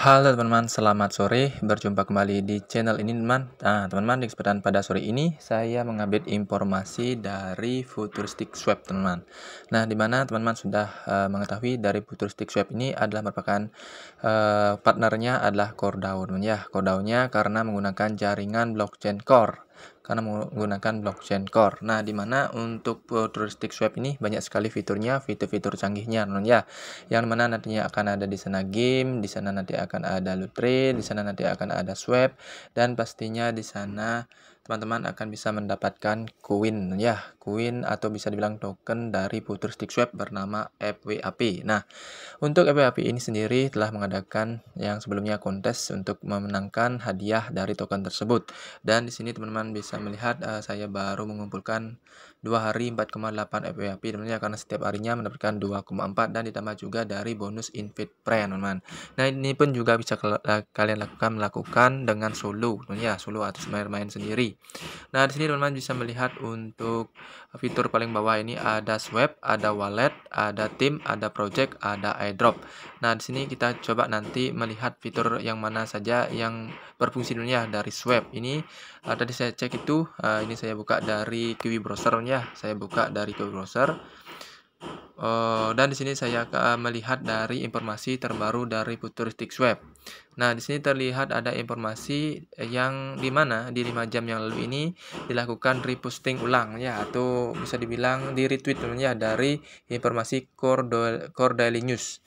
Halo teman-teman, selamat sore. Berjumpa kembali di channel ini teman. Nah, teman-teman, di kesempatan pada sore ini saya mengupdate informasi dari Futuristic Swap, teman-teman. Nah, di mana teman-teman sudah uh, mengetahui dari Futuristic Swap ini adalah merupakan uh, partnernya adalah Cordao teman ya. cordao nya karena menggunakan jaringan blockchain Core karena menggunakan blockchain core. Nah, di mana untuk futuristic swap ini banyak sekali fiturnya, fitur-fitur canggihnya non ya. Yang mana nantinya akan ada di sana game, di sana nanti akan ada loot trade, di sana nanti akan ada swap dan pastinya di sana teman-teman akan bisa mendapatkan koin ya, koin atau bisa dibilang token dari putri Stick Swap bernama FWAP. Nah, untuk FWAP ini sendiri telah mengadakan yang sebelumnya kontes untuk memenangkan hadiah dari token tersebut. Dan di sini teman-teman bisa melihat uh, saya baru mengumpulkan dua hari 4,8 FWAP teman-teman karena setiap harinya mendapatkan 2,4 dan ditambah juga dari bonus invite friend teman-teman. Nah, ini pun juga bisa kalian lakukan melakukan dengan solo ya, solo atau main-main sendiri Nah, di sini teman-teman bisa melihat untuk fitur paling bawah ini ada swap, ada wallet, ada tim, ada project, ada airdrop. Nah, di sini kita coba nanti melihat fitur yang mana saja yang berfungsi dunia dari swap. Ini uh, tadi saya cek itu, eh, ini saya buka dari Kiwi browsernya, saya buka dari Kiwi browser. Uh, dan di sini saya akan melihat dari informasi terbaru dari Futuristic Swap. Nah, di sini terlihat ada informasi yang di mana di 5 jam yang lalu ini dilakukan reposting ulang ya atau bisa dibilang di retweet teman ya dari informasi Core, Daily News.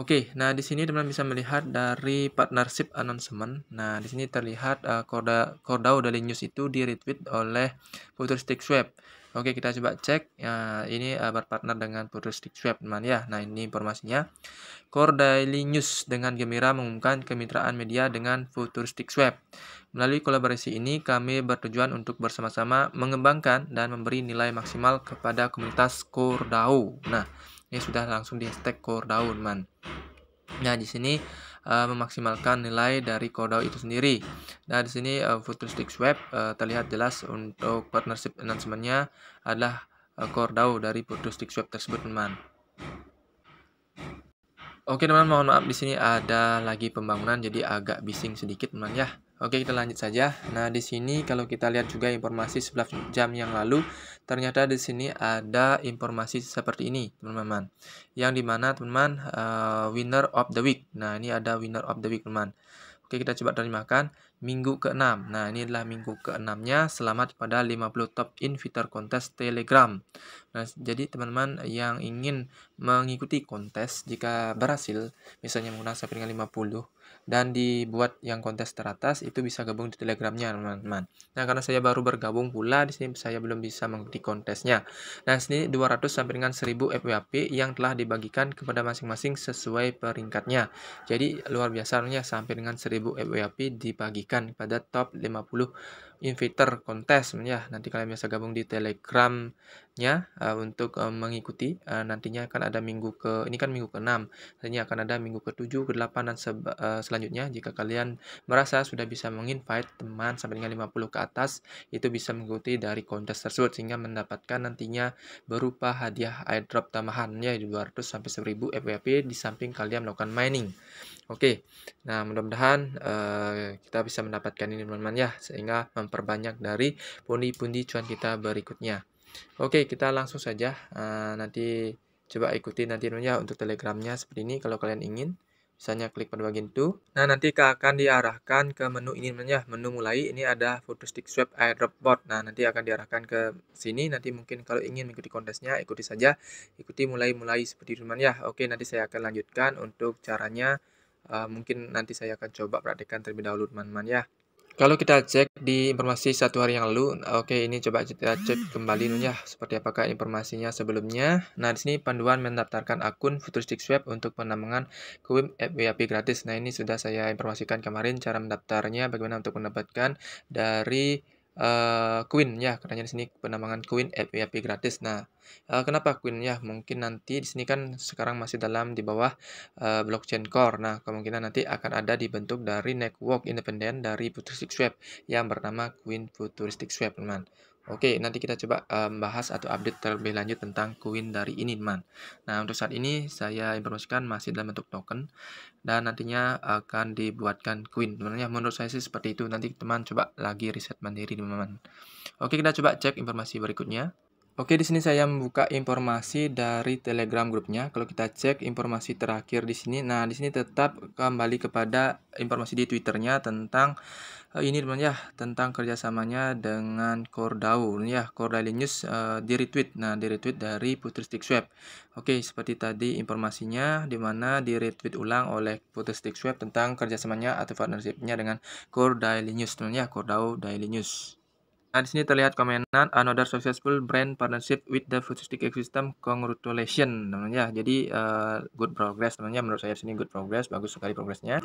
Oke, nah di sini teman-teman bisa melihat dari partnership announcement. Nah, di sini terlihat uh, eh, Korda, Kordau Daily News itu di-retweet oleh Futuristic Swap. Oke, kita coba cek. Ya, ini uh, berpartner dengan Futuristic Swap, teman ya. Nah, ini informasinya. Core Daily News dengan gembira mengumumkan kemitraan media dengan Futuristic Swap. Melalui kolaborasi ini, kami bertujuan untuk bersama-sama mengembangkan dan memberi nilai maksimal kepada komunitas Core DAO. Nah, ini sudah langsung di hashtag Core DAO, teman. Nah, di sini Eh, memaksimalkan nilai dari kodau itu sendiri. Nah, di sini uh, eh, futuristic swap uh, terlihat jelas untuk partnership announcement-nya adalah uh, dari futuristic swap tersebut, teman. Oke, teman, teman mohon maaf di sini ada lagi pembangunan jadi agak bising sedikit, teman teman ya. Oke, kita lanjut saja. Nah, di sini kalau kita lihat juga informasi 11 jam yang lalu, ternyata di sini ada informasi seperti ini, teman-teman. Yang dimana, teman-teman, uh, winner of the week. Nah, ini ada winner of the week, teman-teman. Oke, kita coba terjemahkan. Minggu ke-6. Nah, ini adalah minggu ke-6-nya. Selamat pada 50 top inviter kontes Telegram. Nah, jadi teman-teman yang ingin mengikuti kontes, jika berhasil, misalnya menggunakan sampai 50, dan dibuat yang kontes teratas itu bisa gabung di telegramnya teman-teman nah karena saya baru bergabung pula di sini saya belum bisa mengikuti kontesnya nah sini 200 sampai dengan 1000 FWP yang telah dibagikan kepada masing-masing sesuai peringkatnya jadi luar biasanya sampai dengan 1000 FWP dibagikan pada top 50 inviter kontes ya nanti kalian bisa gabung di telegram uh, untuk uh, mengikuti uh, nantinya akan ada minggu ke ini kan minggu ke-6 nantinya akan ada minggu ke-7 ke-8 dan uh, selanjutnya jika kalian merasa sudah bisa menginvite teman sampai dengan 50 ke atas itu bisa mengikuti dari kontes tersebut sehingga mendapatkan nantinya berupa hadiah airdrop tambahan ya 200 sampai 1000 FWP di samping kalian melakukan mining Oke, okay. nah mudah-mudahan uh, kita bisa mendapatkan ini teman-teman ya, sehingga memperbanyak dari pundi-pundi cuan kita berikutnya. Oke, kita langsung saja. Uh, nanti coba ikuti nanti ya untuk telegramnya seperti ini kalau kalian ingin. Misalnya klik pada bagian itu. Nah, nanti akan diarahkan ke menu ini ya. Menu mulai ini ada photo stick Swap Airdrop Bot. Nah, nanti akan diarahkan ke sini. Nanti mungkin kalau ingin mengikuti kontesnya, ikuti saja. Ikuti mulai-mulai seperti itu ya. Oke, nanti saya akan lanjutkan untuk caranya. Uh, mungkin nanti saya akan coba praktekkan terlebih dahulu teman-teman ya. Kalau kita cek di informasi satu hari yang lalu, oke okay, ini coba kita cek kembali nih ya seperti apakah informasinya sebelumnya. Nah di sini panduan mendaftarkan akun Futuristic Swap untuk penambangan KUIM FWAP gratis. Nah ini sudah saya informasikan kemarin cara mendaftarnya, bagaimana untuk mendapatkan dari Eh, Queen ya karena di sini penambangan Queen FWP gratis. Nah, uh, kenapa Queen ya? Mungkin nanti di sini kan sekarang masih dalam di bawah uh, blockchain core. Nah, kemungkinan nanti akan ada dibentuk dari network independen dari Futuristic Swap yang bernama Queen Futuristic Swap, -teman. Oke, nanti kita coba um, atau update terlebih lanjut tentang koin dari ini, teman. Nah, untuk saat ini saya informasikan masih dalam bentuk token dan nantinya akan dibuatkan koin. Sebenarnya menurut saya sih seperti itu. Nanti teman coba lagi riset mandiri teman. Oke, kita coba cek informasi berikutnya. Oke, di sini saya membuka informasi dari Telegram grupnya. Kalau kita cek informasi terakhir di sini, nah di sini tetap kembali kepada informasi di Twitternya tentang Eh, ini teman ya tentang kerjasamanya dengan Ini ya Cordaily News uh, di retweet nah di retweet dari Putri Stick Swab oke seperti tadi informasinya di mana di retweet ulang oleh Putri Stick Swab tentang kerjasamanya atau partnershipnya dengan Cordaily News teman ya Cordao Daily News Nah, di sini terlihat komenan another successful brand partnership with the futuristic ecosystem congratulation namanya. Jadi uh, good progress namanya menurut saya sini good progress, bagus sekali progresnya.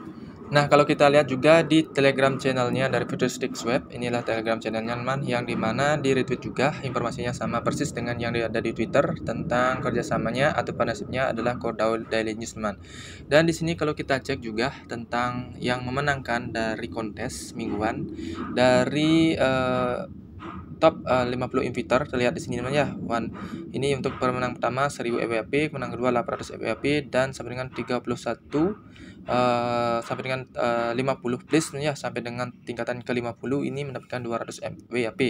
Nah, kalau kita lihat juga di Telegram channelnya dari futuristic web, inilah Telegram channelnya man yang dimana di retweet juga informasinya sama persis dengan yang ada di Twitter tentang kerjasamanya atau partnershipnya adalah Core Daily News man. Dan di sini kalau kita cek juga tentang yang memenangkan dari kontes mingguan dari uh, top eh, uh, 50 Inviter terlihat di sini teman ya one ini untuk pemenang pertama 1000 EWP menang kedua 800 EWP dan sampai dengan 31 uh, eh, sampai dengan eh, uh, 50 please ya sampai dengan tingkatan ke 50 ini mendapatkan 200 EWP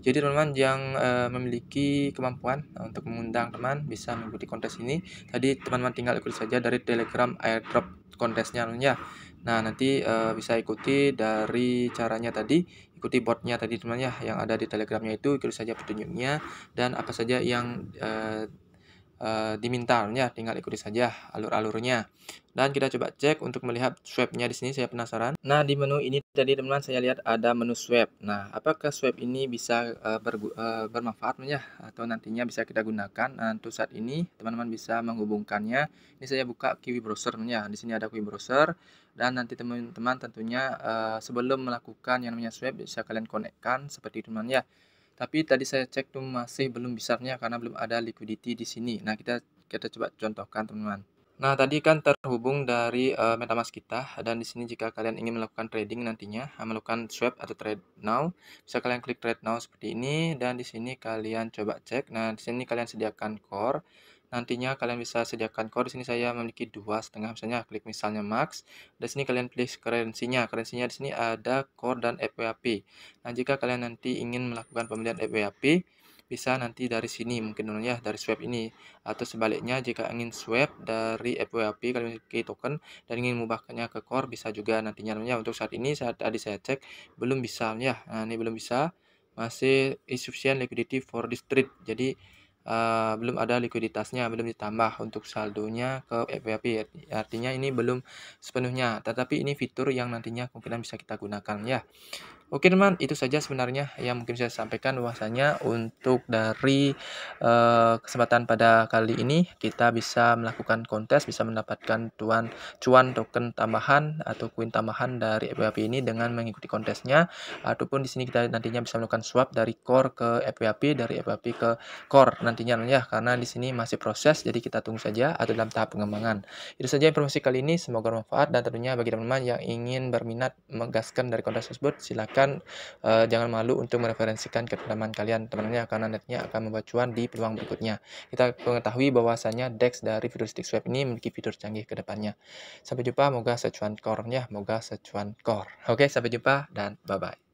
jadi teman-teman yang uh, memiliki kemampuan untuk mengundang teman bisa mengikuti kontes ini tadi teman-teman tinggal ikuti saja dari telegram airdrop kontesnya ya Nah, nanti uh, bisa ikuti dari caranya tadi ikuti botnya tadi teman ya yang ada di telegramnya itu ikuti saja petunjuknya dan apa saja yang uh, Eh, diminta ya tinggal ikuti saja alur-alurnya. Dan kita coba cek untuk melihat swabnya di sini, saya penasaran. Nah, di menu ini tadi teman-teman saya lihat ada menu swab. Nah, apakah swab ini bisa uh, eh, ber, uh, eh, bermanfaat ya atau nantinya bisa kita gunakan? Nah, untuk saat ini teman-teman bisa menghubungkannya. Ini saya buka Kiwi browser ya. Di sini ada Kiwi browser dan nanti teman-teman tentunya uh, sebelum melakukan yang namanya swab bisa kalian konekkan seperti teman teman ya. Tapi tadi saya cek tuh masih belum besarnya karena belum ada liquidity di sini. Nah, kita kita coba contohkan, teman-teman. Nah, tadi kan terhubung dari uh, MetaMask kita dan di sini jika kalian ingin melakukan trading nantinya, eh, melakukan swap atau trade now, bisa kalian klik trade now seperti ini dan di sini kalian coba cek. Nah, di sini kalian sediakan core nantinya kalian bisa sediakan core. Di sini saya memiliki dua setengah misalnya. Klik misalnya max. Di sini kalian pilih currency-nya. di sini ada core dan FWAP. Nah, jika kalian nanti ingin melakukan pembelian FWAP, bisa nanti dari sini mungkin ya dari swap ini atau sebaliknya jika ingin swap dari FWAP kalian memiliki token dan ingin mengubahkannya ke core bisa juga nantinya namanya untuk saat ini saat tadi saya cek belum bisa ya nah ini belum bisa masih insufficient liquidity for this trade jadi uh, belum ada likuiditasnya, belum ditambah untuk saldonya ke FYP, Artinya ini belum sepenuhnya, tetapi ini fitur yang nantinya kemungkinan bisa kita gunakan ya. Oke teman, itu saja sebenarnya yang mungkin saya sampaikan bahwasanya untuk dari uh, kesempatan pada kali ini kita bisa melakukan kontes, bisa mendapatkan tuan cuan token tambahan atau koin tambahan dari FYP ini dengan mengikuti kontesnya ataupun di sini kita nantinya bisa melakukan swap dari core ke FYP, dari FYP ke core nantinya ya karena di sini masih proses jadi kita tunggu saja atau dalam tahap pengembangan. Itu saja informasi kali ini semoga bermanfaat dan tentunya bagi teman-teman yang ingin berminat menggaskan dari kontes tersebut silakan uh, jangan malu untuk mereferensikan ke teman teman kalian temannya karena nantinya akan membuat cuan di peluang berikutnya. Kita mengetahui bahwasannya DEX dari Futuristic Swap ini memiliki fitur canggih ke depannya. Sampai jumpa, moga secuan core ya moga secuan core. Oke, sampai jumpa dan bye-bye.